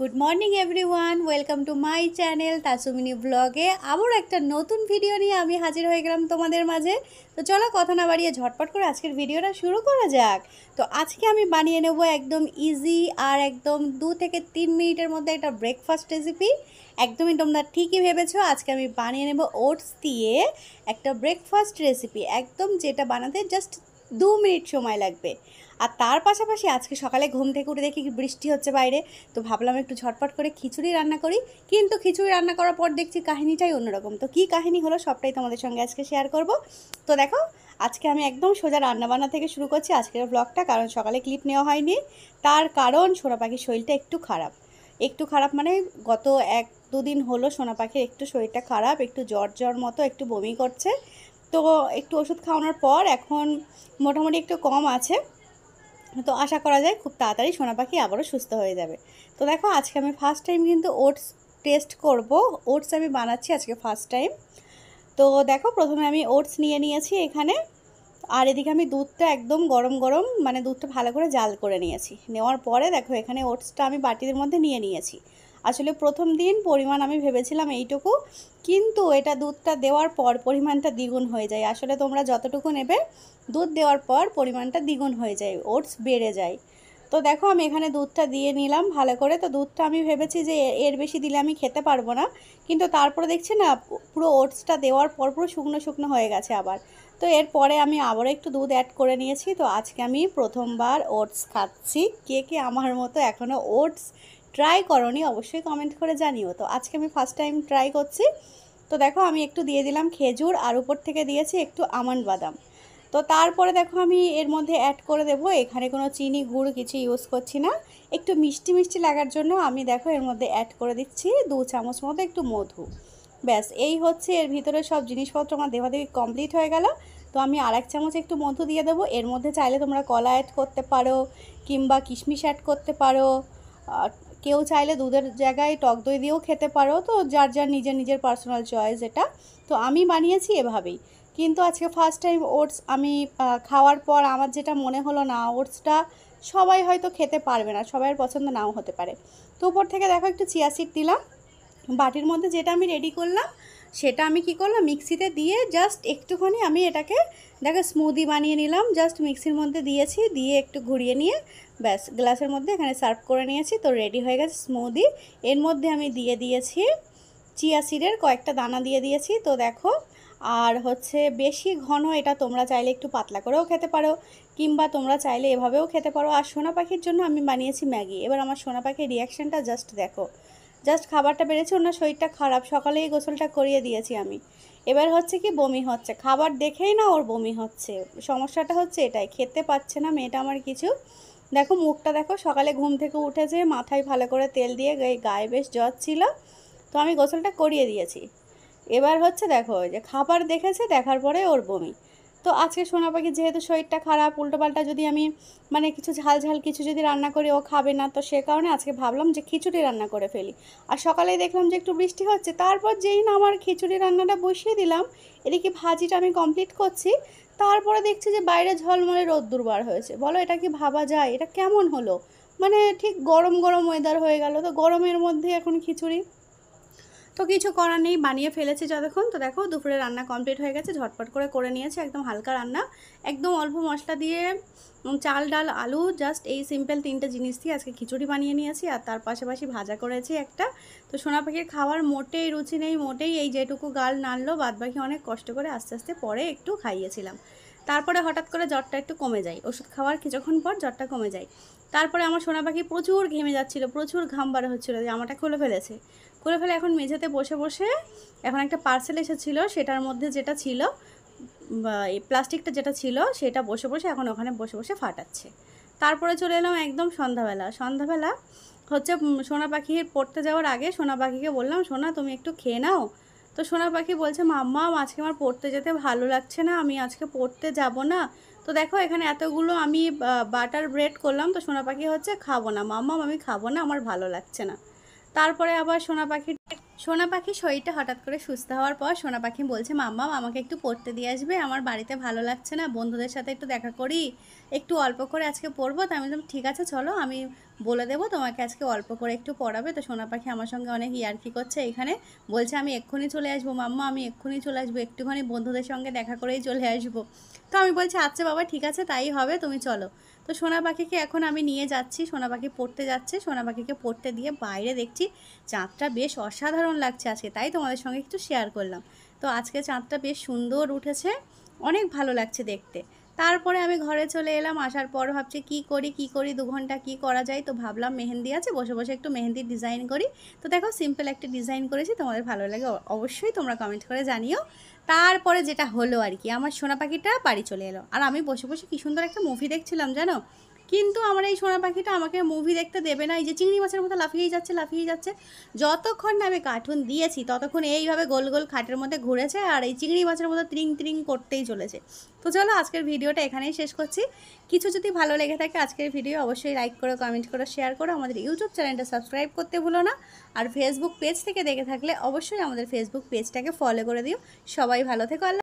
good morning everyone welcome to my channel Tasumini ব্লগে আবার একটা নতুন ভিডিও নিয়ে আমি হাজির হয়ে গেলাম তোমাদের মাঝে তো চলো কথা না বাড়িয়ে ঝটপট করে আজকের ভিডিওটা শুরু করা যাক তো আজকে আমি বানিয়ে নেব একদম ইজি আর একদম দু থেকে তিন মিনিটের মধ্যে একটা ব্রেকফাস্ট রেসিপি একদমই তোমরা ঠিকই ভেবেছো আজকে আমি বানিয়ে নেব ওটস দিয়ে একটা ব্রেকফাস্ট রেসিপি একদম যেটা বানাতে জাস্ট দু মিনিট সময় লাগবে আর তার পাশাপাশি আজকে সকালে ঘুম থেকে উঠে দেখি বৃষ্টি হচ্ছে বাইরে তো ভাবলাম একটু ঝটপট করে খিচুড়ি রান্না করি কিন্তু খিচুড়ি রান্না করার পর দেখছি কাহিনিটাই অন্যরকম তো কী কাহিনী হলো সবটাই তোমাদের সঙ্গে আজকে শেয়ার করব তো দেখো আজকে আমি একদম সোজা রান্নাবান্না থেকে শুরু করছি আজকের ব্লগটা কারণ সকালে ক্লিপ নেওয়া হয়নি তার কারণ সোনা পাখির শরীরটা একটু খারাপ একটু খারাপ মানে গত এক দুদিন হলো সোনা পাখির একটু শরীরটা খারাপ একটু জ্বর জ্বর মতো একটু বমি করছে তো একটু ওষুধ খাওয়ানোর পর এখন মোটামুটি একটু কম আছে তো আশা করা যায় খুব তাড়াতাড়ি সোনা পাখি আবারও সুস্থ হয়ে যাবে তো দেখো আজকে আমি ফার্স্ট টাইম কিন্তু ওটস টেস্ট করব ওটস আমি বানাচ্ছি আজকে ফার্স্ট টাইম তো দেখো প্রথমে আমি ওটস নিয়ে নিয়েছি এখানে আর এদিকে আমি দুধটা একদম গরম গরম মানে দুধটা ভালো করে জাল করে নিয়েছি নেওয়ার পরে দেখো এখানে ওটসটা আমি বাটির মধ্যে নিয়ে নিয়েছি আসলে প্রথম দিন পরিমাণ আমি ভেবেছিলাম এইটুকু কিন্তু এটা দুধটা দেওয়ার পর পরিমাণটা দ্বিগুণ হয়ে যায় আসলে তোমরা যতটুকু নেবে দুধ দেওয়ার পর পরিমাণটা দ্বিগুণ হয়ে যায় ওটস বেড়ে যায় তো দেখো আমি এখানে দুধটা দিয়ে নিলাম ভালো করে তো দুধটা আমি ভেবেছি যে এর বেশি দিলে আমি খেতে পারবো না কিন্তু তারপরে দেখছি না পুরো ওটসটা দেওয়ার পর পুরো শুকনো শুকনো হয়ে গেছে আবার তো এরপরে আমি আবারও একটু দুধ অ্যাড করে নিয়েছি তো আজকে আমি প্রথমবার ওটস খাচ্ছি কে কে আমার মতো এখনও ওটস ট্রাই করি অবশ্যই কমেন্ট করে জানিও তো আজকে আমি ফার্স্ট টাইম ট্রাই করছি তো দেখো আমি একটু দিয়ে দিলাম খেজুর আর উপর থেকে দিয়েছি একটু আমন্ড বাদাম তো তারপরে দেখো আমি এর মধ্যে অ্যাড করে দেব এখানে কোনো চিনি গুড় কিছু ইউজ করছি না একটু মিষ্টি মিষ্টি লাগার জন্য আমি দেখো এর মধ্যে অ্যাড করে দিচ্ছি দু চামচ মতো একটু মধু ব্যাস এই হচ্ছে এর ভিতরে সব জিনিসপত্র আমার দেওয়া কমপ্লিট হয়ে গেল তো আমি আর এক চামচ একটু মধু দিয়ে দেবো এর মধ্যে চাইলে তোমরা কলা অ্যাড করতে পারো কিংবা কিশমিশ অ্যাড করতে পারো কেউ চাইলে দুধের জায়গায় টক দই দিয়েও খেতে পারো তো যার যার নিজের নিজের পার্সোনাল চয়েস এটা তো আমি বানিয়েছি এভাবেই কিন্তু আজকে ফার্স্ট টাইম ওটস আমি খাওয়ার পর আমার যেটা মনে হলো না ওটসটা সবাই হয়তো খেতে পারবে না সবাইয়ের পছন্দ নাও হতে পারে তো উপর থেকে দেখো একটু চিয়া সিট দিলাম বাটির মধ্যে যেটা আমি রেডি করলাম সেটা আমি কি করলাম মিক্সিতে দিয়ে জাস্ট একটুখানি আমি এটাকে দেখো স্মুদি বানিয়ে নিলাম জাস্ট মিক্সির মধ্যে দিয়েছি দিয়ে একটু ঘুরিয়ে নিয়ে ব্যাস গ্লাসের মধ্যে এখানে সার্ভ করে নিয়েছি তো রেডি হয়ে গেছে স্মুদি এর মধ্যে আমি দিয়ে দিয়েছি চিয়া সিডের কয়েকটা দানা দিয়ে দিয়েছি তো দেখো আর হচ্ছে বেশি ঘন এটা তোমরা চাইলে একটু পাতলা করেও খেতে পারো কিংবা তোমরা চাইলে এভাবেও খেতে পারো আর সোনা পাখির জন্য আমি বানিয়েছি ম্যাগি এবার আমার সোনা পাখির রিয়াকশানটা জাস্ট দেখো জাস্ট খাবারটা বেড়েছে ওনার শরীরটা খারাপ সকালে এই গোসলটা করিয়ে দিয়েছি আমি এবার হচ্ছে কি বমি হচ্ছে খাবার দেখেই না ওর বমি হচ্ছে সমস্যাটা হচ্ছে এটাই খেতে পাচ্ছে না মেয়েটা আমার কিছু দেখো মুখটা দেখো সকালে ঘুম থেকে উঠেছে মাথায় ভালো করে তেল দিয়ে গায়ে বেশ জ্বর ছিল তো আমি গোসলটা করিয়ে দিয়েছি এবার হচ্ছে দেখো যে খাবার দেখেছে দেখার পরে ওর বমি তো আজকে সোনা পাখি যেহেতু শরীরটা খারাপ উল্টোপাল্টা যদি আমি মানে কিছু ঝাল ঝাল কিছু যদি রান্না করি ও খাবে না তো সে কারণে আজকে ভাবলাম যে খিচুড়ি রান্না করে ফেলি আর সকালে দেখলাম যে একটু বৃষ্টি হচ্ছে তারপর যেই না আমার খিচুড়ি রান্নাটা বসিয়ে দিলাম এদিকে ভাজিটা আমি কমপ্লিট করছি তারপরে দেখছি যে বাইরে ঝলমলে রোদ দুর্বার হয়েছে বলো এটা কি ভাবা যায় এটা কেমন হলো মানে ঠিক গরম গরম ওয়েদার হয়ে গেল তো গরমের মধ্যে এখন খিচুড়ি তো কিছু করার নেই বানিয়ে ফেলেছি যতক্ষণ তো দেখো দুপুরে রান্না কমপ্লিট হয়ে গেছে ঝটপট করে করে নিয়েছে একদম হালকা রান্না একদম অল্প মশলা দিয়ে চাল ডাল আলু জাস্ট এই সিম্পল তিনটে জিনিস দিয়ে আজকে খিচুড়ি বানিয়ে নিয়েছি আর তার পাশাপাশি ভাজা করেছি একটা তো সোনা পাখির খাওয়ার মোটেই রুচি নেই মোটেই এই যেটুকু গাল নাড়লো বাদবাকি অনেক কষ্ট করে আস্তে আস্তে পরে একটু খাইয়েছিলাম তারপরে হঠাৎ করে জ্বরটা একটু কমে যায় ওষুধ খাওয়ার কিছুক্ষণ পর জ্বরটা কমে যায় তারপরে আমার সোনা পাখি প্রচুর ঘেমে যাচ্ছিলো প্রচুর ঘাম বারে হচ্ছিলো জামাটা খুলে ফেলেছে খুলে ফেলে এখন মেঝেতে বসে বসে এখন একটা পার্সেল এসেছিলো সেটার মধ্যে যেটা ছিল এই প্লাস্টিকটা যেটা ছিল সেটা বসে বসে এখন ওখানে বসে বসে ফাটাচ্ছে তারপরে চলে এলাম একদম সন্ধ্যাবেলা সন্ধ্যাবেলা হচ্ছে সোনা পাখির পড়তে যাওয়ার আগে সোনা পাখিকে বললাম সোনা তুমি একটু খেয়ে নাও তো সোনা পাখি বলছে মাম্মা আজকে আমার পড়তে যেতে ভালো লাগছে না আমি আজকে পড়তে যাব না তো দেখো এখানে এতগুলো আমি বাটার ব্রেড করলাম তো সোনা পাখি হচ্ছে খাবো না মাম্মা আমি খাবো না আমার ভালো লাগছে না তারপরে আবার সোনা পাখি সোনা পাখির শরীরটা হঠাৎ করে সুস্থ হওয়ার পর সোনা পাখি বলছে মাম্মা আমাকে একটু পড়তে দিয়ে আসবে আমার বাড়িতে ভালো লাগছে না বন্ধুদের সাথে একটু দেখা করি একটু অল্প করে আজকে পড়বো তো আমি ঠিক আছে চলো আমি বলে দেবো তোমাকে আজকে অল্প করে একটু পড়াবে তো সোনা পাখি আমার সঙ্গে অনেক ইয়ার্কি করছে এখানে বলছে আমি এক্ষুনি চলে আসবো মাম্মা আমি এক্ষুনি চলে আসবো একটুখানি বন্ধুদের সঙ্গে দেখা করেই চলে আসবো তো আমি বলছি আচ্ছা বাবা ঠিক আছে তাই হবে তুমি চলো তো সোনা পাখিকে এখন আমি নিয়ে যাচ্ছি সোনা পাখি পড়তে যাচ্ছে সোনা পাখিকে পড়তে দিয়ে বাইরে দেখছি চাঁদটা বেশ অসাধারণ লাগছে আজকে তাই তোমাদের সঙ্গে একটু শেয়ার করলাম তো আজকে চাঁদটা বেশ সুন্দর উঠেছে অনেক ভালো লাগছে দেখতে তারপরে আমি ঘরে চলে এলাম আসার পর ভাবছি কি করি কি করি দু ঘন্টা কি করা যায় তো ভাবলাম মেহেন্দি আছে বসে বসে একটু মেহেন্দির ডিজাইন করি তো দেখো সিম্পল একটা ডিজাইন করেছি তোমাদের ভালো লাগে অবশ্যই তোমরা কমেন্ট করে জানিও তারপরে যেটা হলো আর কি আমার সোনা পাখিটা বাড়ি চলে এলো আর আমি বসে বসে কি সুন্দর একটা মুভি দেখছিলাম জানো কিন্তু আমার এই সোনা পাখিটা আমাকে মুভি দেখতে দেবে না এই যে চিংড়ি মাছের মতো লাফিয়ে যাচ্ছে লাফিয়ে যাচ্ছে যতক্ষণ না আমি কার্টুন দিয়েছি ততক্ষণ এইভাবে গোল গোল খাটের মধ্যে ঘুরেছে আর এই চিংড়ি মাছের মতো ত্রিং ত্রিং করতেই চলেছে তো চলো আজকের ভিডিওটা এখানেই শেষ করছি কিছু যদি ভালো লেগে থাকে আজকের ভিডিও অবশ্যই লাইক করো কমেন্ট করো শেয়ার করো আমাদের ইউটিউব চ্যানেলটা সাবস্ক্রাইব করতে ভুলো না আর ফেসবুক পেজ থেকে দেখে থাকলে অবশ্যই আমাদের ফেসবুক পেজটাকে ফলো করে দিও সবাই ভালো থেকো